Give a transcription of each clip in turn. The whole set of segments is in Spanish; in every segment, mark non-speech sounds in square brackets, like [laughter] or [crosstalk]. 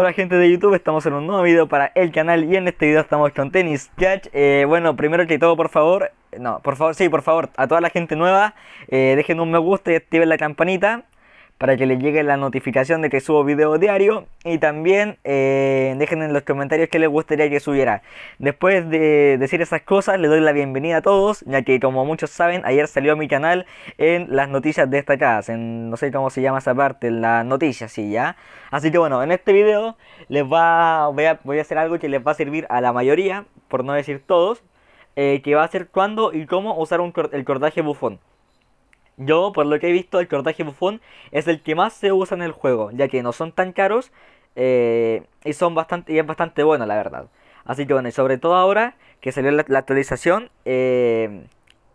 Hola gente de YouTube, estamos en un nuevo video para el canal y en este video estamos con Tennis Catch. Eh, bueno, primero que todo, por favor, no, por favor, sí, por favor, a toda la gente nueva, eh, dejen un me gusta y activen la campanita para que les llegue la notificación de que subo video diario y también eh, dejen en los comentarios qué les gustaría que subiera. Después de decir esas cosas, les doy la bienvenida a todos, ya que como muchos saben, ayer salió mi canal en las noticias destacadas, en no sé cómo se llama esa parte, en las noticias, sí, ya. Así que bueno, en este video les va, voy a, hacer algo que les va a servir a la mayoría, por no decir todos, eh, que va a ser cuándo y cómo usar el cordaje bufón. Yo, por lo que he visto, el cortaje bufón es el que más se usa en el juego, ya que no son tan caros eh, y son bastante y es bastante bueno, la verdad. Así que bueno, y sobre todo ahora que salió la, actualización, eh,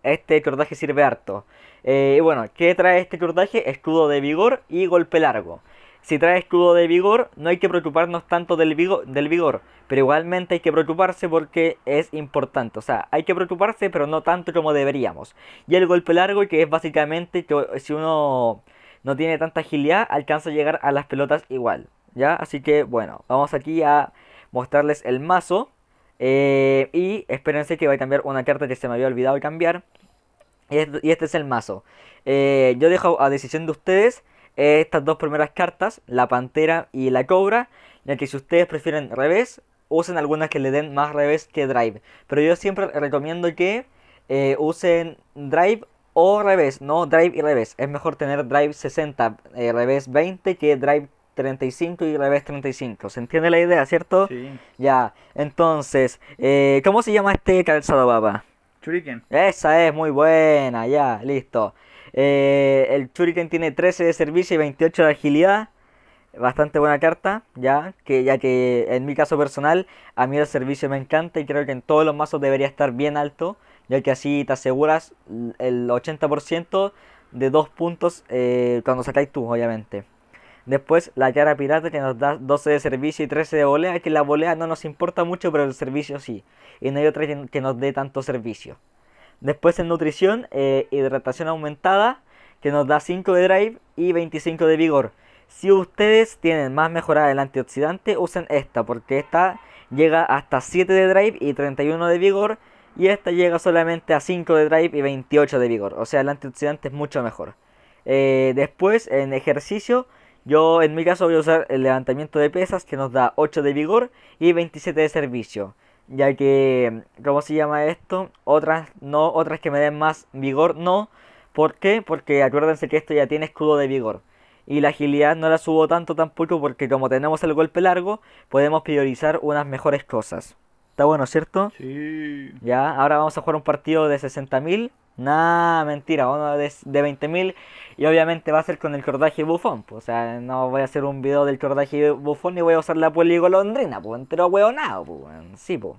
este cordaje sirve harto. Eh, y bueno, ¿qué trae este cortaje? Escudo de vigor y golpe largo. Si trae escudo de vigor, no hay que preocuparnos tanto del vigor, del vigor, pero igualmente hay que preocuparse porque es importante. O sea, hay que preocuparse, pero no tanto como deberíamos. Y el golpe largo, que es básicamente que si uno no tiene tanta agilidad, alcanza a llegar a las pelotas igual. ¿Ya? Así que bueno, vamos aquí a mostrarles el mazo. Eh, y espérense que voy a cambiar una carta que se me había olvidado cambiar. Y este, es el mazo. Eh, yo dejo a decisión de ustedes eh, estas dos primeras cartas, la pantera y la cobra, ya que si ustedes prefieren revés, usen algunas que le den más revés que drive. Pero yo siempre recomiendo que eh, usen drive o revés, no drive y revés. Es mejor tener drive 60, eh, revés 20 que drive 35 y revés 35. ¿Se entiende la idea, cierto? Sí. Ya, entonces, ¿cómo se llama este calzado, papá? Churiken Esa es muy buena, ya, listo. Eh, el Churiken tiene 13 de servicio y 28 de agilidad. Bastante buena carta, ya que, ya que en mi caso personal, a mí el servicio me encanta y creo que en todos los mazos debería estar bien alto, ya que así te aseguras el 80% de dos puntos eh, cuando sacáis tú, obviamente. Después la cara pirata que nos da 12 de servicio y 13 de volea, que la volea no nos importa mucho, pero el servicio sí. Y no hay otra que nos dé tanto servicio. Después en nutrición, eh, hidratación aumentada, que nos da 5 de drive y 25 de vigor. Si ustedes tienen más mejorada el antioxidante, usen esta, porque esta llega hasta 7 de drive y 31 de vigor. Y esta llega solamente a 5 de drive y 28 de vigor. O sea, el antioxidante es mucho mejor. Eh, después, en ejercicio, yo en mi caso voy a usar el levantamiento de pesas que nos da 8 de vigor y 27 de servicio ya que, ¿cómo se llama esto? Otras no, otras que me den más vigor no. ¿Por qué? Porque acuérdense que esto ya tiene escudo de vigor. Y la agilidad no la subo tanto tampoco porque como tenemos el golpe largo, podemos priorizar unas mejores cosas. Está bueno, ¿cierto? Sí. Ya, ahora vamos a jugar un partido de 60.000. Nah, mentira, uno de, de 20.000. Y obviamente va a ser con el cordaje bufón. Pues, o sea, no voy a hacer un video del cordaje bufón ni voy a usar la poligolondrina, pues entero hueonado, pues. Sí, pues.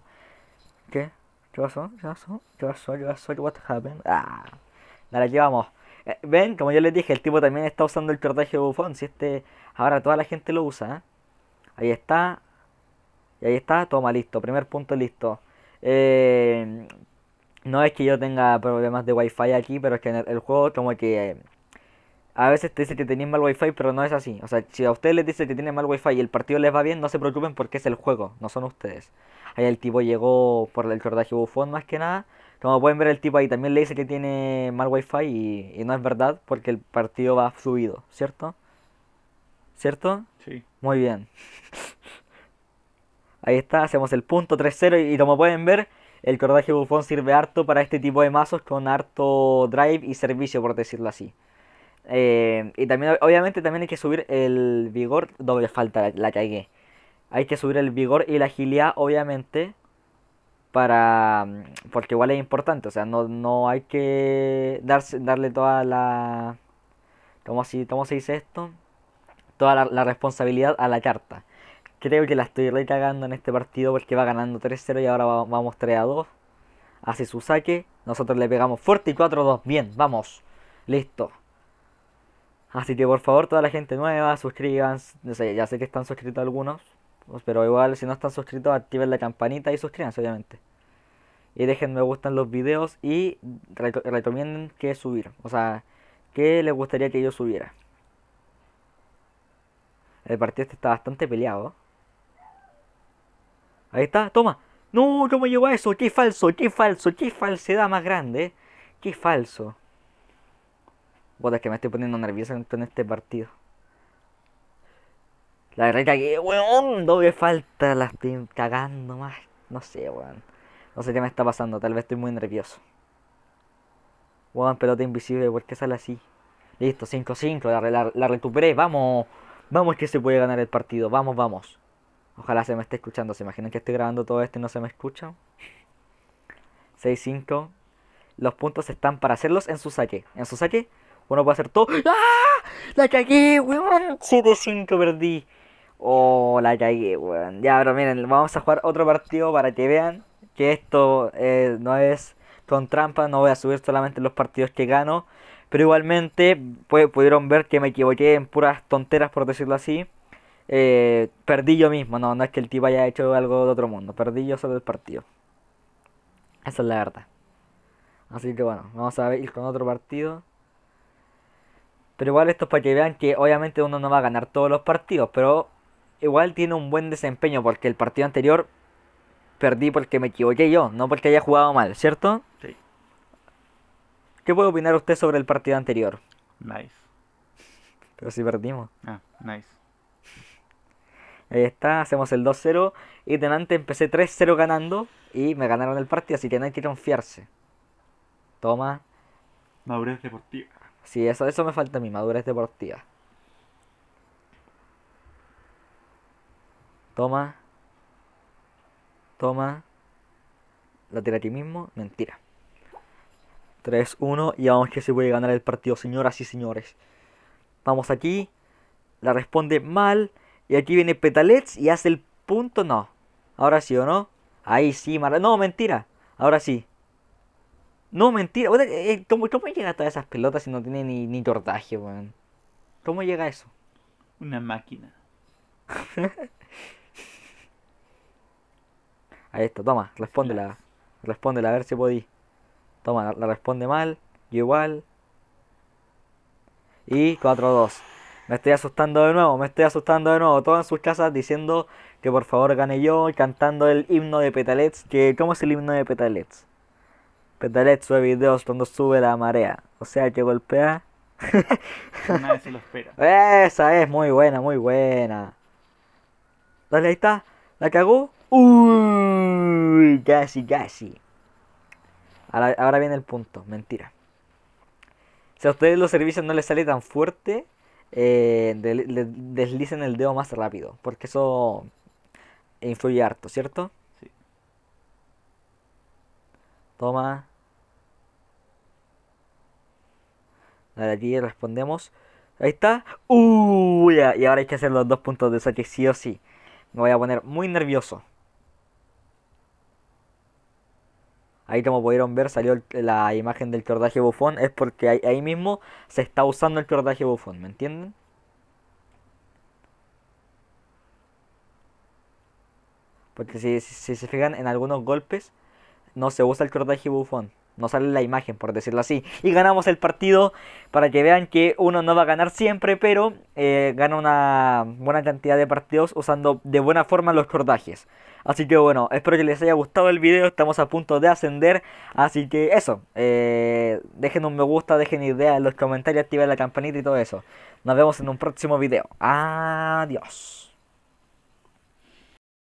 ¿Qué? ¿Qué pasó? ¿Qué pasó? ¿Qué pasó? ¿Qué pasó? ¿Qué pasó? ¿Qué Ah, la aquí Eh, Ven, como yo les dije, el tipo también está usando el cordaje bufón. Si este. Ahora toda la gente lo usa, ¿eh? Ahí está. Y ahí está, toma, listo, primer punto listo. Eh, no es que yo tenga problemas de wifi aquí, pero es que el, juego como que... Eh, a veces te dice que tenéis mal wifi, pero no es así. O sea, si a ustedes les dice que tienen mal wifi y el partido les va bien, no se preocupen porque es el juego, no son ustedes. Ahí el tipo llegó por el cordaje bufón más que nada. Como pueden ver, el tipo ahí también le dice que tiene mal wifi y, y no es verdad porque el partido va fluido, ¿cierto? ¿Cierto? Sí. Muy bien. [laughs] Ahí está, hacemos el punto 3-0 y, como pueden ver, el cordaje bufón sirve harto para este tipo de mazos con harto drive y servicio, por decirlo así. Eh, y también, obviamente, también hay que subir el vigor, doble falta, la, cagué. Hay que subir el vigor y la agilidad, obviamente, para mm, porque igual es importante, o sea, no, no hay que darse, darle toda la... ¿Cómo, así, ¿Cómo se dice esto? Toda la responsabilidad a la carta. Creo que la estoy recagando en este partido porque va ganando 3-0 y ahora vamos 3-2. Hace su saque. Nosotros le pegamos fuerte y 4-2. Bien, vamos. Listo. Así que por favor, toda la gente nueva, suscríbanse. ya sé que están suscritos algunos. Pero igual, si no están suscritos, activen la campanita y suscríbanse, obviamente. Y dejen me gustan los videos y recomienden que subir. O sea, que les gustaría que yo subiera. El partido este está bastante peleado. Ahí está, toma. No, ¿cómo llegó a eso? Qué falso, qué falso, qué falsedad más grande. Eh. Qué falso. Puta, es que me estoy poniendo nervioso en este partido. La verdad que, weón, doble falta, la estoy cagando más. No sé, weón. No sé qué me está pasando, tal vez estoy muy nervioso. Weón, pelota invisible, ¿por qué sale así? Listo, 5-5, la, la recuperé, vamos. Vamos que se puede ganar el partido, vamos, vamos. Ojalá se me esté escuchando. ¿Se imaginan que estoy grabando todo esto y no se me escucha? 6-5. Los puntos están para hacerlos en su saque. En su saque, uno puede hacer todo. ¡Ah! ¡La cagué, weón! 7-5 perdí. Oh, la cagué, weón. Ya, pero miren, vamos a jugar otro partido para que vean que esto eh, no es con trampa. No voy a subir solamente los partidos que gano. Pero igualmente, pudieron ver que me equivoqué en puras tonteras, por decirlo así. Eh, perdí yo mismo. No, no es que el tipo haya hecho algo de otro mundo. Perdí yo solo el partido. Esa es la verdad. Así que bueno, vamos a ir con otro partido. Pero igual esto es para que vean que obviamente uno no va a ganar todos los partidos. Pero igual tiene un buen desempeño porque el partido anterior perdí porque me equivoqué yo, no porque haya jugado mal, ¿cierto? Sí. ¿Qué puede opinar usted sobre el partido anterior? Nice. Pero si perdimos. Ah, nice. Ahí está, hacemos el 2-0. Y delante empecé 3-0 ganando y me ganaron el partido, así que no hay que confiarse. Toma. Madurez deportiva. Sí, eso, eso me falta a mí, madurez deportiva. Toma. Toma. La tira aquí mismo. Mentira. 3-1 y vamos que se puede ganar el partido, señoras y señores. Vamos aquí. La responde mal. Y aquí viene Petalets y hace el punto. No. Ahora sí, ¿o no? Ahí sí, Mara. No, mentira. Ahora sí. No, mentira. Eh, eh, ¿Cómo, cómo llega a todas esas pelotas si no tiene ni, ni tortaje, weón? ¿Cómo llega eso? Una máquina. [laughs] Ahí está, toma, respóndela. Respóndela, a ver si podí. Toma, la, responde mal. Yo igual. Y 4-2. Me estoy asustando de nuevo, me estoy asustando de nuevo. Todos en sus casas diciendo que por favor gane yo, cantando el himno de Petalets. Que, ¿Cómo es el himno de Petalets? Petalets sube videos cuando sube la marea. O sea que golpea. Nadie se lo espera. [laughs] Esa es muy buena, muy buena. Dale, ahí está. La cagó. Uy, casi, casi. ahora viene el punto, mentira. Si a ustedes los servicios no les sale tan fuerte, eh, deslicen el dedo más rápido, porque eso influye harto, ¿cierto? Sí. Toma. Dale, aquí respondemos. Ahí está. ¡Uy! y ahora hay que hacer los dos puntos de saque sí o sí. Me voy a poner muy nervioso. Ahí como pudieron ver salió la imagen del cordaje bufón. Es porque ahí, mismo se está usando el cordaje bufón, ¿me entienden? Porque si, si, se fijan en algunos golpes no se usa el cordaje bufón no sale la imagen, por decirlo así. Y ganamos el partido para que vean que uno no va a ganar siempre, pero eh, gana una buena cantidad de partidos usando de buena forma los cordajes. Así que bueno, espero que les haya gustado el video, estamos a punto de ascender, así que eso, eh, dejen un me gusta, dejen ideas en los comentarios, activen la campanita y todo eso. Nos vemos en un próximo video. Adiós.